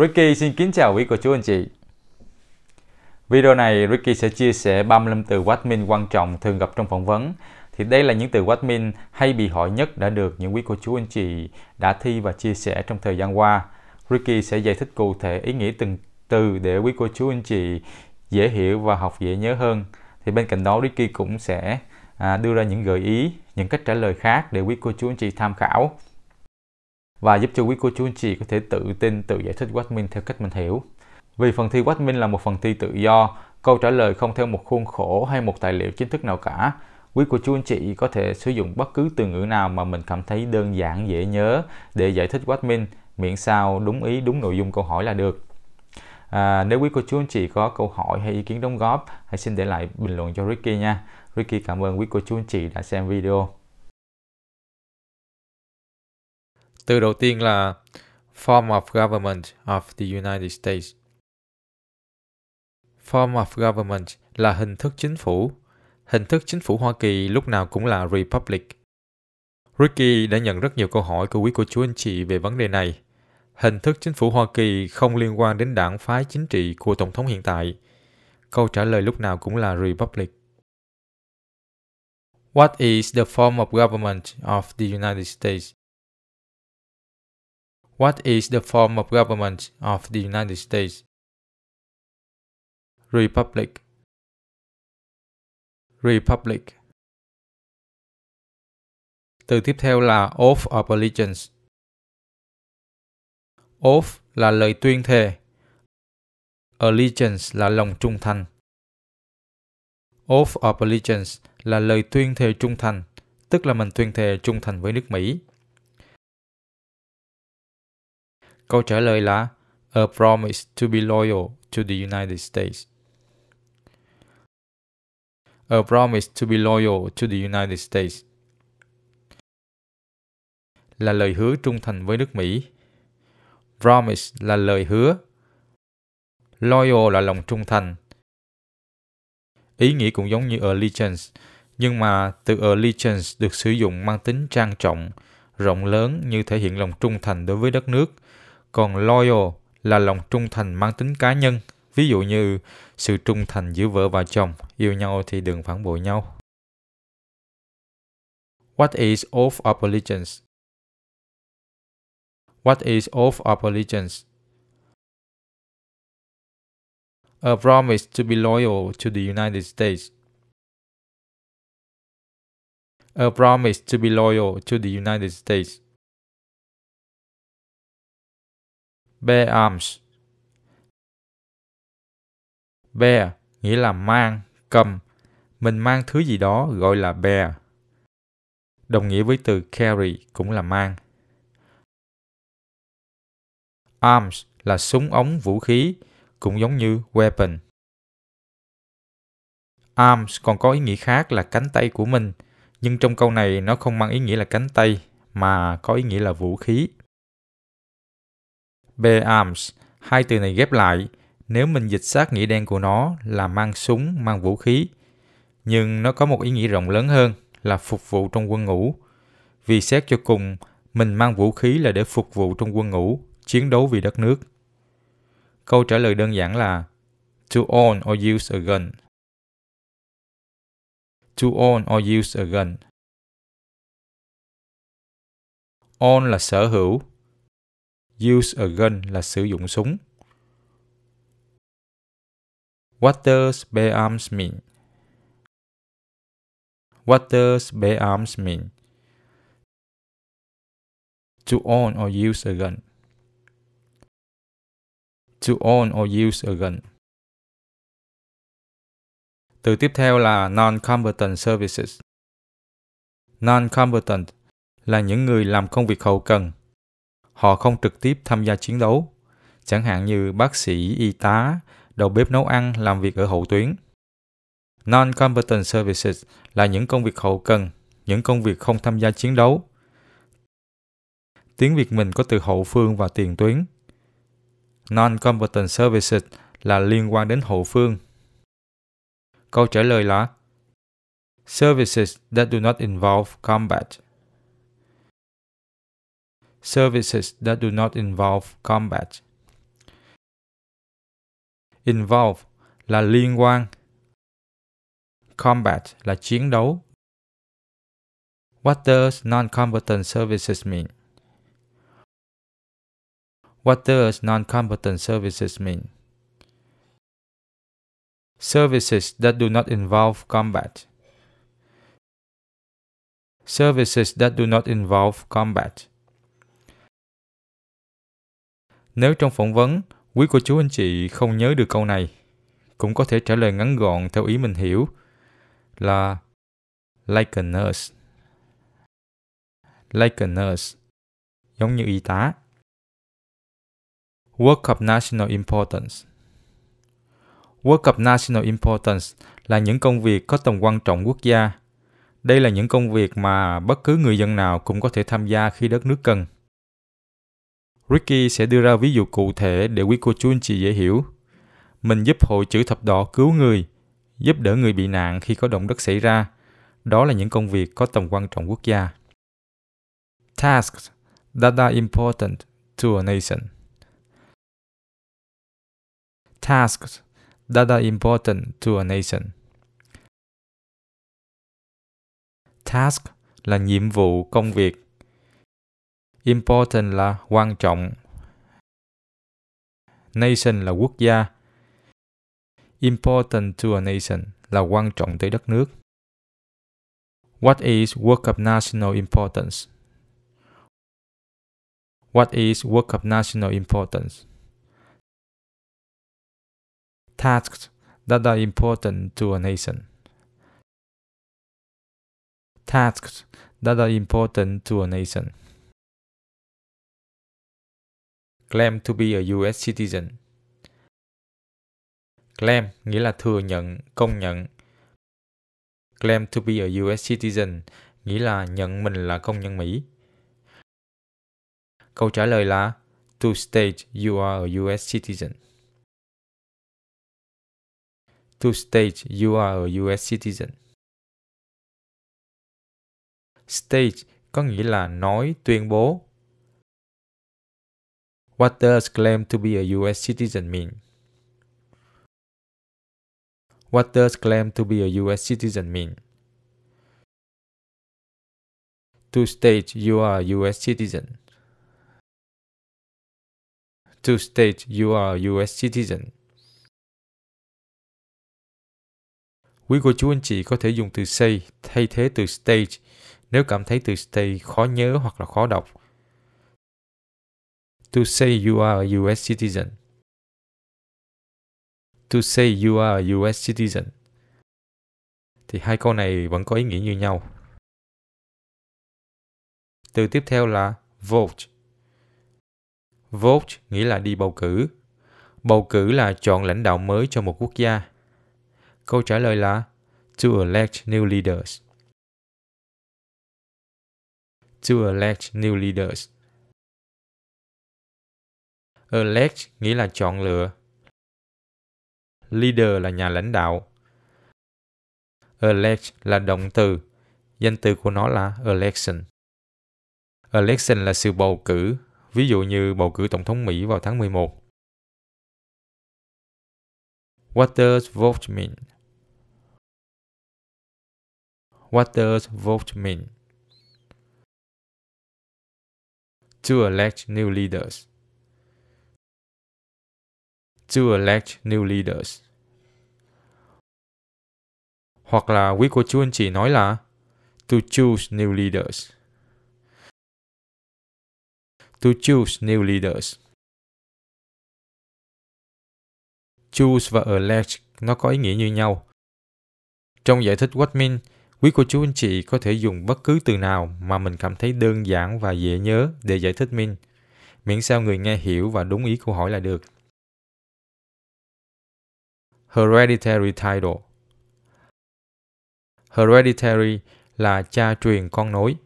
Ricky xin kính chào quý cô chú anh chị. Video này Ricky sẽ chia sẻ 35 từ admin quan trọng thường gặp trong phỏng vấn. Thì đây là những từ admin hay bị hỏi nhất đã được những quý cô chú anh chị đã thi và chia sẻ trong thời gian qua. Ricky sẽ giải thích cụ thể ý nghĩa từng từ để quý cô chú anh chị dễ hiểu và học dễ nhớ hơn. Thì bên cạnh đó Ricky cũng sẽ à, đưa ra những gợi ý, những cách trả lời khác để quý cô chú anh chị tham khảo và giúp cho quý cô chú anh chị có thể tự tin tự giải thích Watmin theo cách mình hiểu. Vì phần thi Watmin là một phần thi tự do, câu trả lời không theo một khuôn khổ hay một tài liệu chính thức nào cả. Quý cô chú anh chị có thể sử dụng bất cứ từ ngữ nào mà mình cảm thấy đơn giản dễ nhớ để giải thích Watmin miễn sao đúng ý đúng nội dung câu hỏi là được. À, nếu quý cô chú anh chị có câu hỏi hay ý kiến đóng góp, hãy xin để lại bình luận cho Ricky nha. Ricky cảm ơn quý cô chú anh chị đã xem video. Từ đầu tiên là Form of Government of the United States. Form of Government là hình thức chính phủ. Hình thức chính phủ Hoa Kỳ lúc nào cũng là Republic. Ricky đã nhận rất nhiều câu hỏi của quý cô chú anh chị về vấn đề này. Hình thức chính phủ Hoa Kỳ không liên quan đến đảng phái chính trị của Tổng thống hiện tại. Câu trả lời lúc nào cũng là Republic. What is the form of government of the United States? What is the form of government of the United States? Republic Republic Từ tiếp theo là Oath of Allegiance Oath là lời tuyên thề Allegiance là lòng trung thành Oath of Allegiance là lời tuyên thề trung thành, tức là mình tuyên thề trung thành với nước Mỹ. Câu trả lời là A promise to be loyal to the United States. A promise to be loyal to the United States. Là lời hứa trung thành với nước Mỹ. Promise là lời hứa. Loyal là lòng trung thành. Ý nghĩa cũng giống như allegiance, nhưng mà từ allegiance được sử dụng mang tính trang trọng, rộng lớn như thể hiện lòng trung thành đối với đất nước – còn loyal là lòng trung thành mang tính cá nhân. Ví dụ như sự trung thành giữa vợ và chồng, yêu nhau thì đừng phản bội nhau. What is oath of allegiance? What is oath of allegiance? A promise to be loyal to the United States. A promise to be loyal to the United States. Bear arms. Bear nghĩa là mang, cầm. Mình mang thứ gì đó gọi là bear. Đồng nghĩa với từ carry cũng là mang. Arms là súng ống vũ khí, cũng giống như weapon. Arms còn có ý nghĩa khác là cánh tay của mình, nhưng trong câu này nó không mang ý nghĩa là cánh tay mà có ý nghĩa là vũ khí b-arms hai từ này ghép lại, nếu mình dịch sát nghĩa đen của nó là mang súng, mang vũ khí. Nhưng nó có một ý nghĩa rộng lớn hơn là phục vụ trong quân ngũ. Vì xét cho cùng, mình mang vũ khí là để phục vụ trong quân ngũ, chiến đấu vì đất nước. Câu trả lời đơn giản là to own or use a gun. To own or use a gun. Own là sở hữu, Use a gun là sử dụng súng. What does bear arms mean? What does bear arms mean? To own or use a gun. To own or use a gun. Từ tiếp theo là non combatant services. non combatant là những người làm công việc hậu cần Họ không trực tiếp tham gia chiến đấu, chẳng hạn như bác sĩ, y tá, đầu bếp nấu ăn làm việc ở hậu tuyến. Non-competent services là những công việc hậu cần, những công việc không tham gia chiến đấu. Tiếng Việt mình có từ hậu phương và tiền tuyến. Non-competent services là liên quan đến hậu phương. Câu trả lời là Services that do not involve combat. services that do not involve combat. Involve là liên quan. Combat là chiến đấu. What does non-combatant services mean? What does non-combatant services mean? Services that do not involve combat. Services that do not involve combat. Nếu trong phỏng vấn, quý cô chú anh chị không nhớ được câu này, cũng có thể trả lời ngắn gọn theo ý mình hiểu là like a nurse. Like a nurse, giống như y tá. Work of National Importance Work of National Importance là những công việc có tầm quan trọng quốc gia. Đây là những công việc mà bất cứ người dân nào cũng có thể tham gia khi đất nước cần. Ricky sẽ đưa ra ví dụ cụ thể để quý cô chú anh chị dễ hiểu. Mình giúp hội chữ thập đỏ cứu người, giúp đỡ người bị nạn khi có động đất xảy ra. Đó là những công việc có tầm quan trọng quốc gia. Tasks that are important to a nation. Tasks that are important to a nation. Task là nhiệm vụ, công việc Important là quan trọng. Nation là quốc gia. Important to a nation là quan trọng tới đất nước. What is work of national importance? What is work of national importance? Tasks that are important to a nation. Tasks that are important to a nation. claim to be a US citizen. Claim nghĩa là thừa nhận, công nhận. Claim to be a US citizen nghĩa là nhận mình là công nhân Mỹ. Câu trả lời là to state you are a US citizen. To state you are a US citizen. State có nghĩa là nói, tuyên bố, What does claim to be a U.S. citizen mean? What does claim to be a U.S. citizen mean? To state you are a U.S. citizen. To state you are a U.S. citizen. Quý cô chú anh chị có thể dùng từ say thay thế từ stage nếu cảm thấy từ stay khó nhớ hoặc là khó đọc to say you are a US citizen. To say you are a US citizen. Thì hai câu này vẫn có ý nghĩa như nhau. Từ tiếp theo là vote. Vote nghĩa là đi bầu cử. Bầu cử là chọn lãnh đạo mới cho một quốc gia. Câu trả lời là to elect new leaders. To elect new leaders Elect nghĩa là chọn lựa. Leader là nhà lãnh đạo. Elect là động từ. Danh từ của nó là election. Election là sự bầu cử, ví dụ như bầu cử tổng thống Mỹ vào tháng 11. What does vote mean? What does vote mean? To elect new leaders to elect new leaders. Hoặc là quý cô chú anh chị nói là to choose new leaders. To choose new leaders. Choose và elect nó có ý nghĩa như nhau. Trong giải thích what mean, quý cô chú anh chị có thể dùng bất cứ từ nào mà mình cảm thấy đơn giản và dễ nhớ để giải thích mean miễn sao người nghe hiểu và đúng ý câu hỏi là được Hereditary title Hereditary là cha truyền con nối.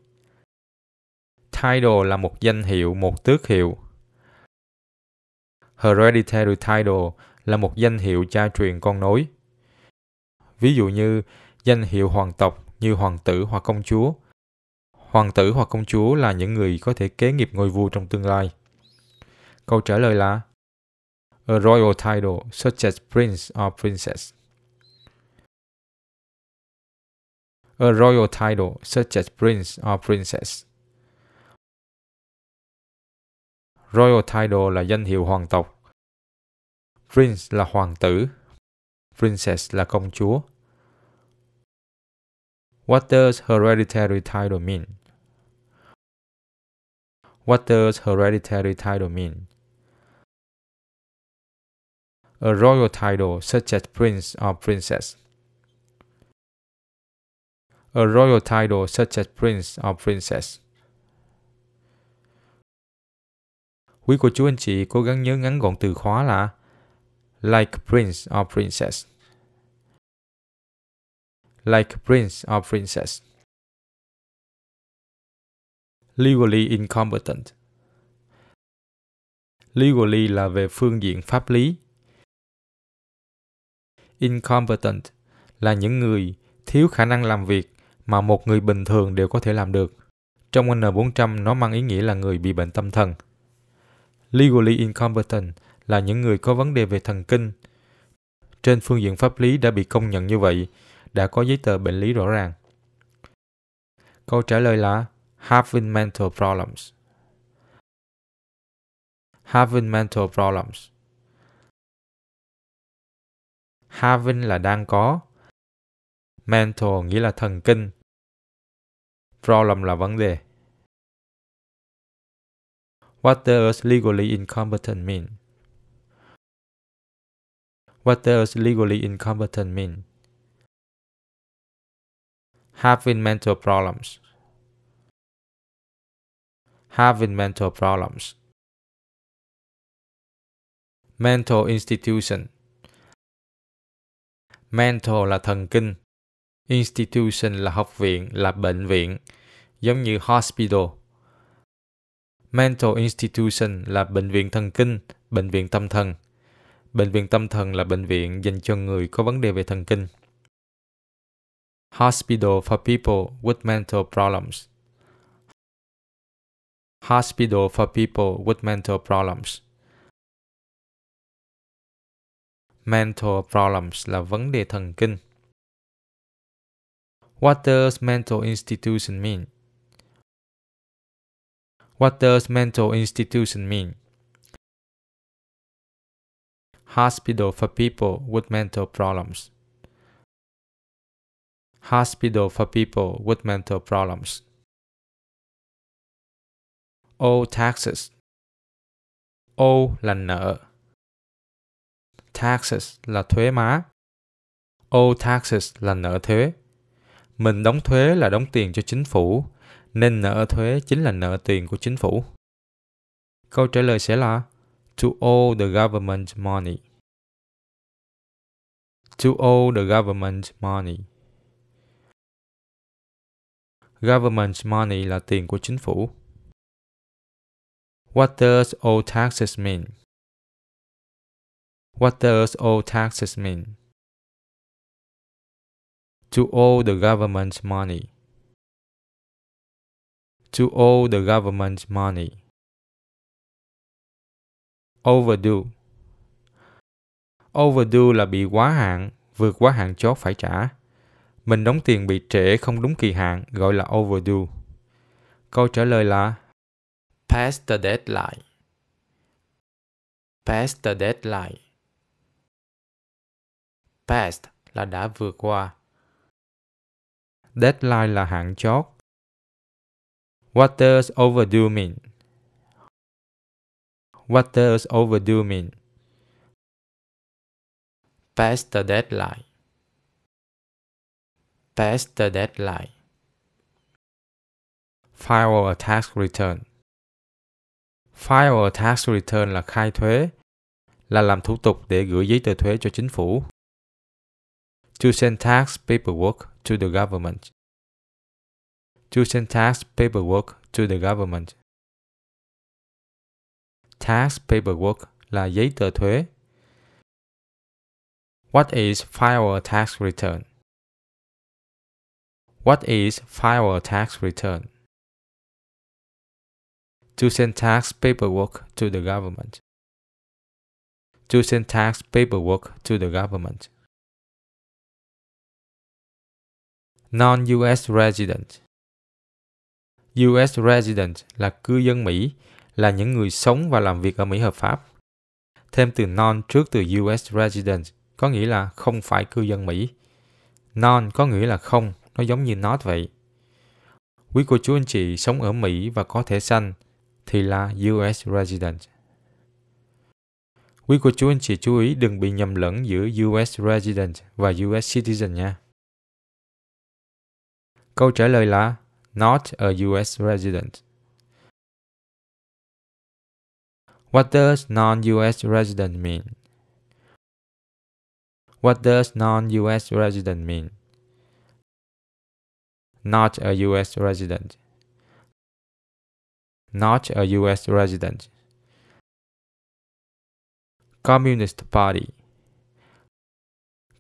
Title là một danh hiệu, một tước hiệu. Hereditary title là một danh hiệu cha truyền con nối. Ví dụ như danh hiệu hoàng tộc như hoàng tử hoặc công chúa. Hoàng tử hoặc công chúa là những người có thể kế nghiệp ngôi vua trong tương lai. Câu trả lời là a royal title such as prince or princess. A royal title such as prince or princess. Royal title là danh hiệu hoàng tộc. Prince là hoàng tử. Princess là công chúa. What does hereditary title mean? What does hereditary title mean? a royal title such as prince or princess. A royal title such as prince or princess. Quý cô chú anh chị cố gắng nhớ ngắn gọn từ khóa là like prince or princess. Like prince or princess. Legally incompetent. Legally là về phương diện pháp lý, incompetent là những người thiếu khả năng làm việc mà một người bình thường đều có thể làm được. Trong N400 nó mang ý nghĩa là người bị bệnh tâm thần. Legally incompetent là những người có vấn đề về thần kinh. Trên phương diện pháp lý đã bị công nhận như vậy, đã có giấy tờ bệnh lý rõ ràng. Câu trả lời là having mental problems. Having mental problems having là đang có. Mental nghĩa là thần kinh. Problem là vấn đề. What does legally incompetent mean? What does legally incompetent mean? Having mental problems. Having mental problems. Mental institution mental là thần kinh, institution là học viện, là bệnh viện, giống như hospital. Mental institution là bệnh viện thần kinh, bệnh viện tâm thần. Bệnh viện tâm thần là bệnh viện dành cho người có vấn đề về thần kinh. Hospital for people with mental problems. Hospital for people with mental problems. Mental problems là vấn đề thần kinh. What does mental institution mean? What does mental institution mean? Hospital for people with mental problems. Hospital for people with mental problems. Old taxes. Old là nợ. taxes là thuế má. Owe taxes là nợ thuế. Mình đóng thuế là đóng tiền cho chính phủ, nên nợ thuế chính là nợ tiền của chính phủ. Câu trả lời sẽ là to owe the government money. To owe the government money. Government money là tiền của chính phủ. What does owe taxes mean? What does all taxes mean? To owe the government money. To owe the government money. Overdue. Overdue là bị quá hạn, vượt quá hạn chót phải trả. Mình đóng tiền bị trễ không đúng kỳ hạn gọi là overdue. Câu trả lời là Past the deadline. Past the deadline. Past là đã vừa qua. Deadline là hạn chót. What does overdue mean? What does overdue mean? Past the deadline. Past the deadline. File a tax return. File a tax return là khai thuế, là làm thủ tục để gửi giấy tờ thuế cho chính phủ. to send tax paperwork to the government. To send tax paperwork to the government. Tax paperwork là giấy tờ thuế. What is file a tax return? What is file a tax return? To send tax paperwork to the government. To send tax paperwork to the government. Non-US Resident US Resident là cư dân Mỹ, là những người sống và làm việc ở Mỹ hợp pháp. Thêm từ non trước từ US Resident có nghĩa là không phải cư dân Mỹ. Non có nghĩa là không, nó giống như not vậy. Quý cô chú anh chị sống ở Mỹ và có thể xanh thì là US Resident. Quý cô chú anh chị chú ý đừng bị nhầm lẫn giữa US Resident và US Citizen nha. Câu trả lời là not a US resident. What does non-US resident mean? What does non-US resident mean? Not a US resident. Not a US resident. Communist Party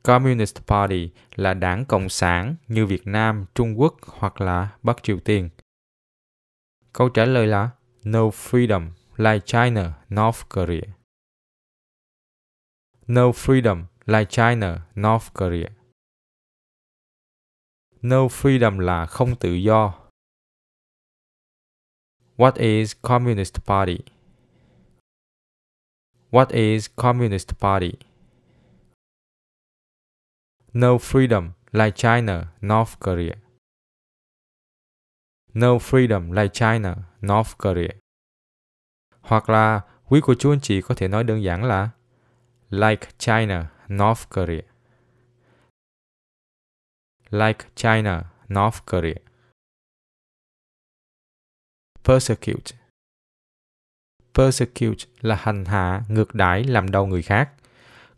Communist Party là đảng cộng sản như Việt Nam, Trung Quốc hoặc là Bắc Triều Tiên? Câu trả lời là No Freedom like China, North Korea. No Freedom like China, North Korea. No freedom là không tự do. What is Communist Party? What is Communist Party? No freedom like China, North Korea. No freedom like China, North Korea. Hoặc là quý của chú anh chị có thể nói đơn giản là like China, North Korea. Like China, North Korea. Persecute. Persecute là hành hạ, ngược đãi, làm đau người khác –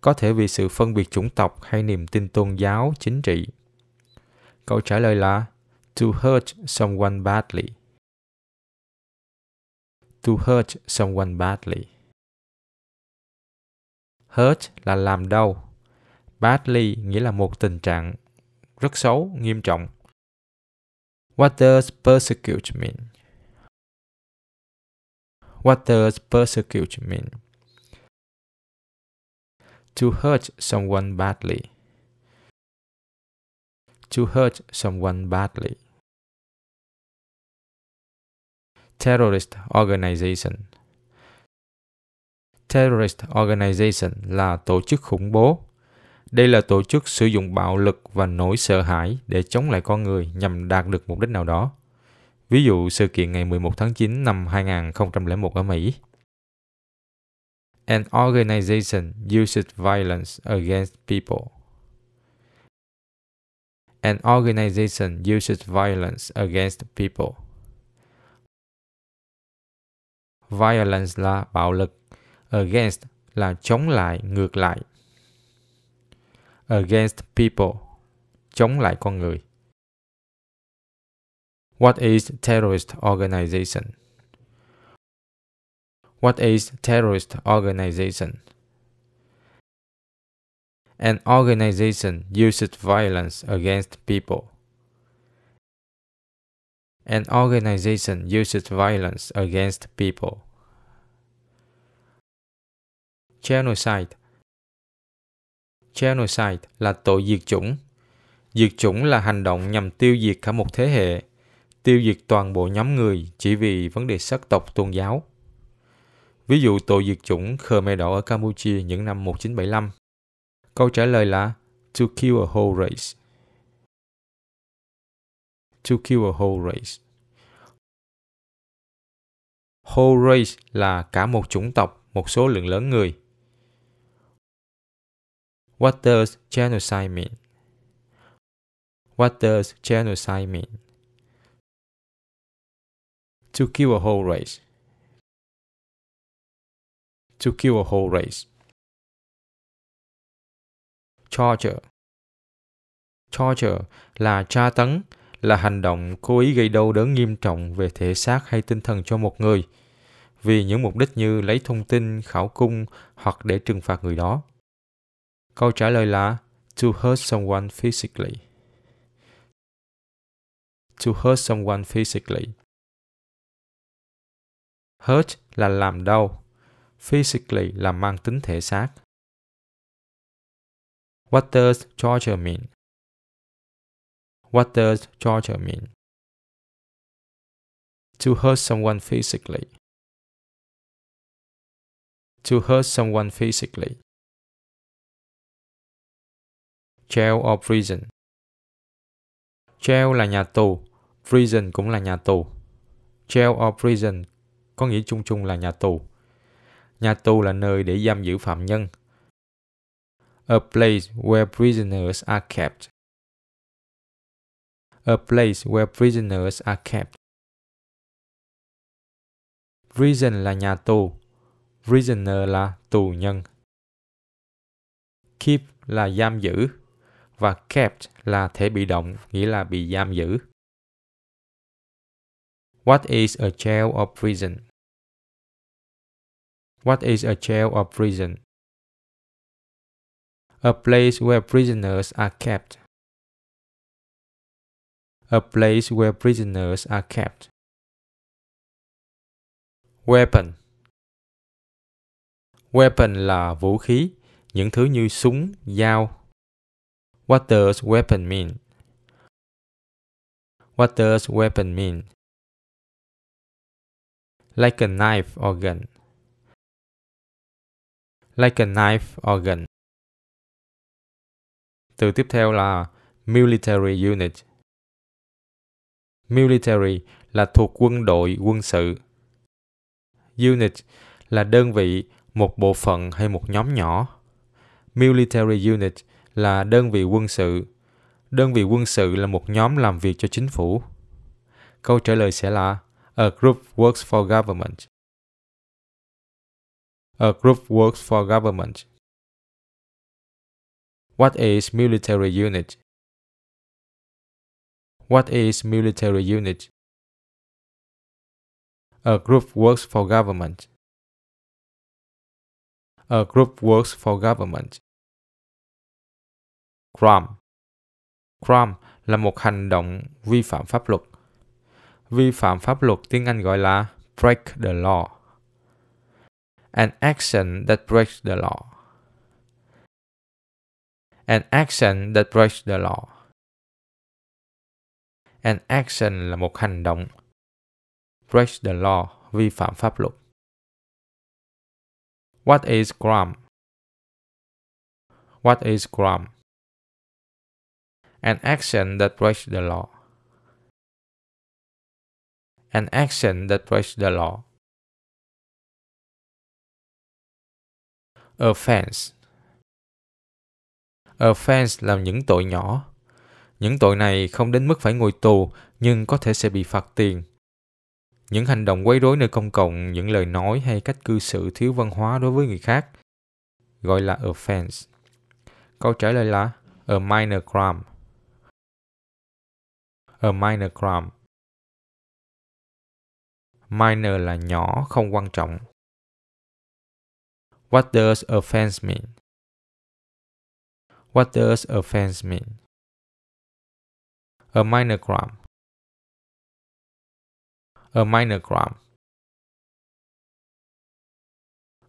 có thể vì sự phân biệt chủng tộc hay niềm tin tôn giáo, chính trị. Câu trả lời là to hurt someone badly. To hurt someone badly. Hurt là làm đau. Badly nghĩa là một tình trạng rất xấu, nghiêm trọng. What does persecute mean? What does persecute mean? to hurt someone badly to hurt someone badly terrorist organization terrorist organization là tổ chức khủng bố đây là tổ chức sử dụng bạo lực và nỗi sợ hãi để chống lại con người nhằm đạt được mục đích nào đó. Ví dụ sự kiện ngày 11 tháng 9 năm 2001 ở Mỹ an organization uses violence against people. An organization uses violence against people. Violence là bạo lực, against là chống lại, ngược lại. Against people, chống lại con người. What is terrorist organization? What is terrorist organization? An organization uses violence against people. An organization uses violence against people. Genocide Genocide là tội diệt chủng. Diệt chủng là hành động nhằm tiêu diệt cả một thế hệ, tiêu diệt toàn bộ nhóm người chỉ vì vấn đề sắc tộc tôn giáo. Ví dụ tội diệt chủng Khmer Đỏ ở Campuchia những năm 1975. Câu trả lời là To kill a whole race. To kill a whole race. Whole race là cả một chủng tộc, một số lượng lớn người. What does genocide mean? What does genocide mean? To kill a whole race to kill a whole race. Torture Torture là tra tấn, là hành động cố ý gây đau đớn nghiêm trọng về thể xác hay tinh thần cho một người, vì những mục đích như lấy thông tin, khảo cung hoặc để trừng phạt người đó. Câu trả lời là to hurt someone physically. To hurt someone physically. Hurt là làm đau, physically là mang tính thể xác. What does torture mean? What does torture mean? To hurt someone physically. To hurt someone physically. Jail or prison. Jail là nhà tù, prison cũng là nhà tù. Jail or prison có nghĩa chung chung là nhà tù. Nhà tù là nơi để giam giữ phạm nhân. A place where prisoners are kept. A place where prisoners are kept. Prison là nhà tù. Prisoner là tù nhân. Keep là giam giữ và kept là thể bị động, nghĩa là bị giam giữ. What is a jail or prison? What is a jail or prison? A place where prisoners are kept. A place where prisoners are kept. Weapon Weapon là vũ khí, những thứ như súng, dao. What does weapon mean? What does weapon mean? Like a knife or gun. like a knife organ. Từ tiếp theo là military unit. Military là thuộc quân đội quân sự. Unit là đơn vị, một bộ phận hay một nhóm nhỏ. Military unit là đơn vị quân sự. Đơn vị quân sự là một nhóm làm việc cho chính phủ. Câu trả lời sẽ là A group works for government. A group works for government. What is military unit? What is military unit? A group works for government. A group works for government. Crime Crime là một hành động vi phạm pháp luật. Vi phạm pháp luật tiếng Anh gọi là break the law. An action that breaks the law. An action that breaks the law. An action là một hành động. Breaks the law, vi phạm pháp luật. What is crime? What is crime? An action that breaks the law. An action that breaks the law. offense. Offense là những tội nhỏ. Những tội này không đến mức phải ngồi tù nhưng có thể sẽ bị phạt tiền. Những hành động quấy rối nơi công cộng, những lời nói hay cách cư xử thiếu văn hóa đối với người khác gọi là offense. Câu trả lời là a minor crime. A minor crime. Minor là nhỏ, không quan trọng. What does offense mean? What does offense mean? A minor crime. A minor crime.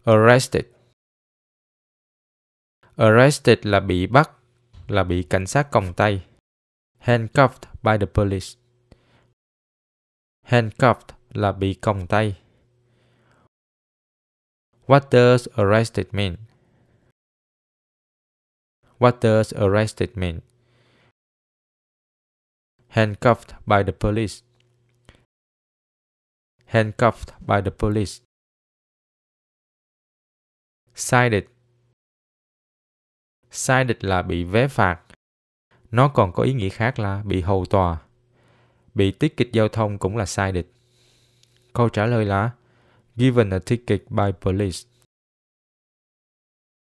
Arrested. Arrested là bị bắt, là bị cảnh sát còng tay. Handcuffed by the police. Handcuffed là bị còng tay. What does arrested mean? What does arrested mean? Handcuffed by the police. Handcuffed by the police. Cited. Cited là bị vé phạt. Nó còn có ý nghĩa khác là bị hầu tòa. Bị tiết kịch giao thông cũng là cited. Câu trả lời là Given a ticket by police.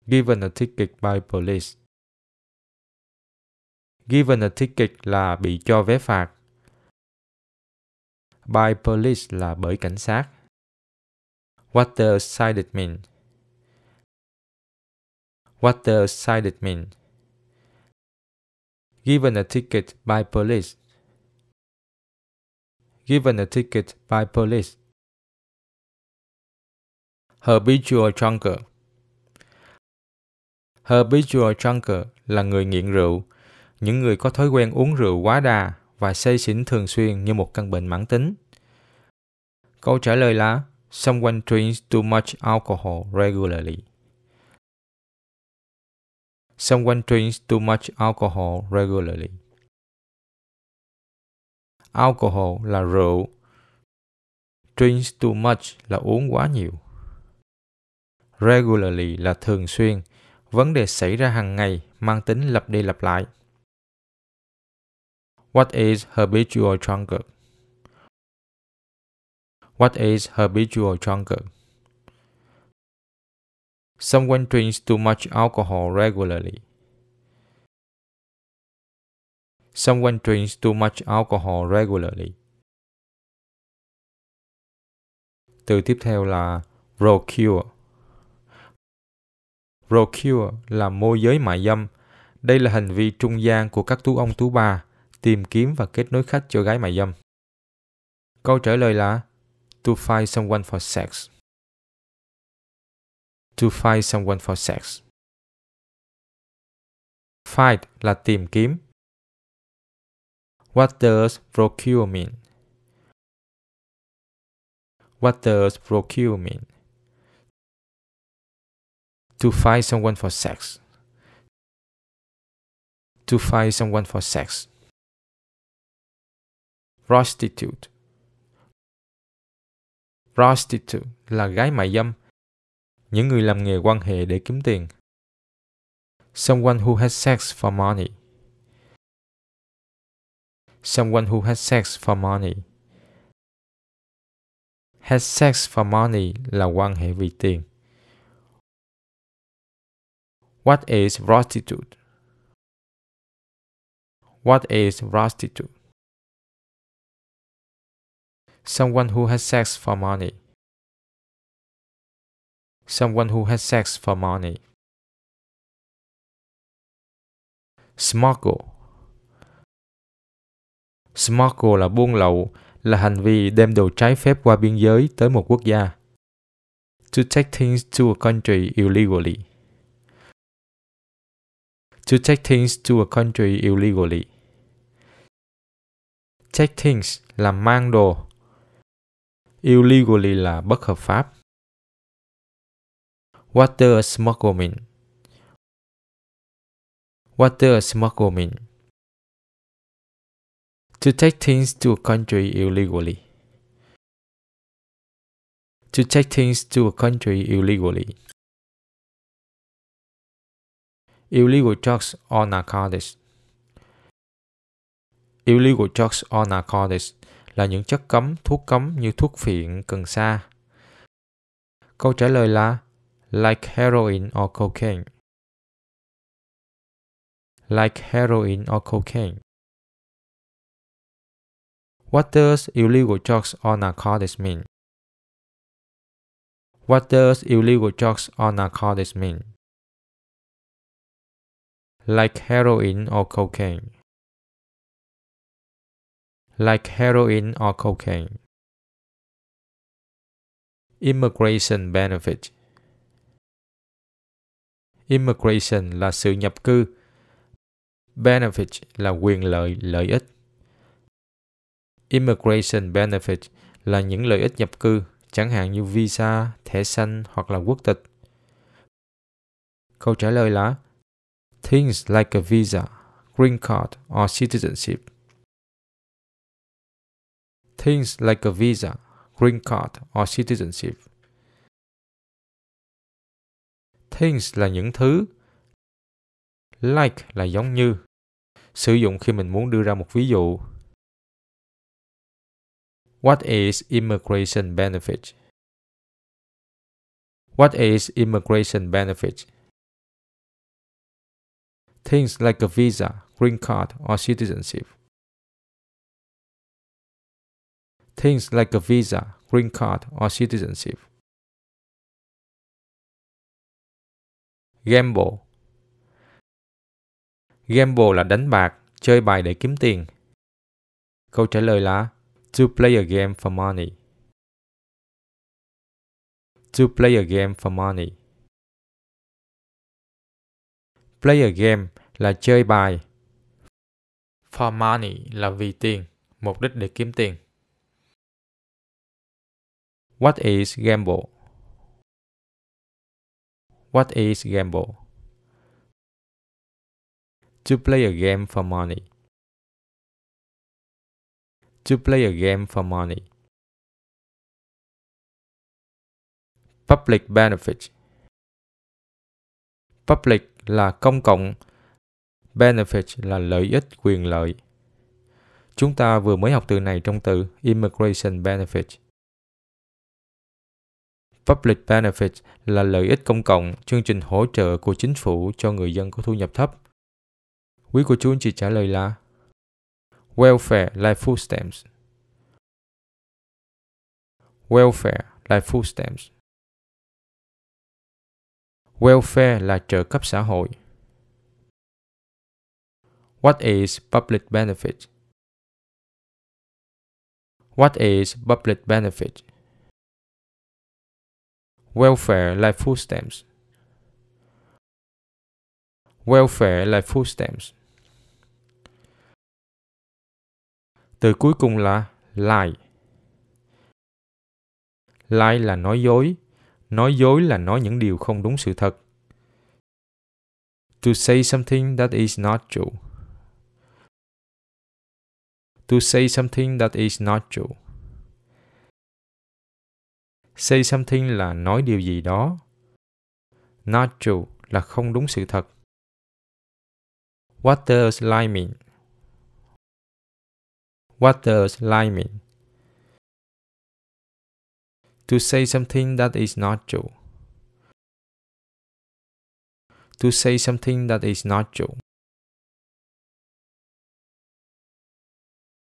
Given a ticket by police. Given a ticket là bị cho vé phạt. By police là bởi cảnh sát. What the cited mean. What the cited mean. Given a ticket by police. Given a ticket by police Habitual Drunker Habitual Drunker là người nghiện rượu, những người có thói quen uống rượu quá đà và say xỉn thường xuyên như một căn bệnh mãn tính. Câu trả lời là Someone drinks too much alcohol regularly. Someone drinks too much alcohol regularly. Alcohol là rượu. Drinks too much là uống quá nhiều regularly là thường xuyên vấn đề xảy ra hàng ngày mang tính lặp đi lặp lại what is habitual drunkard what is habitual drunkard someone drinks too much alcohol regularly someone drinks too much alcohol regularly từ tiếp theo là procure Procure là môi giới mại dâm. Đây là hành vi trung gian của các tú ông tú bà tìm kiếm và kết nối khách cho gái mại dâm. Câu trả lời là To find someone for sex. To find someone for sex. Find là tìm kiếm. What does procure mean? What does procure mean? to find someone for sex to find someone for sex prostitute prostitute là gái mại dâm những người làm nghề quan hệ để kiếm tiền someone who has sex for money someone who has sex for money has sex for money là quan hệ vì tiền What is prostitute? What is prostitute? Someone who has sex for money. Someone who has sex for money. Smuggle. Smuggle là buôn lậu, là hành vi đem đồ trái phép qua biên giới tới một quốc gia. To take things to a country illegally to take things to a country illegally. Take things là mang đồ. Illegally là bất hợp pháp. What Water smuggling. Water smuggling. To take things to a country illegally. To take things to a country illegally illegal drugs or narcotics. Illegal drugs or narcotics là những chất cấm, thuốc cấm như thuốc phiện, cần sa. Câu trả lời là like heroin or cocaine. Like heroin or cocaine. What does illegal drugs or narcotics mean? What does illegal drugs or narcotics mean? like heroin or cocaine. Like heroin or cocaine. Immigration benefit. Immigration là sự nhập cư. Benefit là quyền lợi, lợi ích. Immigration benefit là những lợi ích nhập cư, chẳng hạn như visa, thẻ xanh hoặc là quốc tịch. Câu trả lời là things like a visa, green card, or citizenship. Things like a visa, green card, or citizenship. Things là những thứ. Like là giống như. Sử dụng khi mình muốn đưa ra một ví dụ. What is immigration benefit? What is immigration benefit? things like a visa, green card, or citizenship. Things like a visa, green card, or citizenship. Gamble Gamble là đánh bạc, chơi bài để kiếm tiền. Câu trả lời là To play a game for money. To play a game for money. Play a game là chơi bài. For money là vì tiền, mục đích để kiếm tiền. What is gamble? What is gamble? To play a game for money. To play a game for money. Public benefit. Public là công cộng, benefit là lợi ích quyền lợi. Chúng ta vừa mới học từ này trong từ immigration benefit. Public benefit là lợi ích công cộng, chương trình hỗ trợ của chính phủ cho người dân có thu nhập thấp. Quý cô chú anh chị trả lời là Welfare là food stamps. Welfare là food stamps. Welfare là trợ cấp xã hội. What is public benefit? What is public benefit? Welfare là food stamps. Welfare là food stamps. Từ cuối cùng là lie. Lie là nói dối, nói dối là nói những điều không đúng sự thật to say something that is not true to say something that is not true say something là nói điều gì đó not true là không đúng sự thật what does lie mean what does lie mean to say something that is not true. To say something that is not true.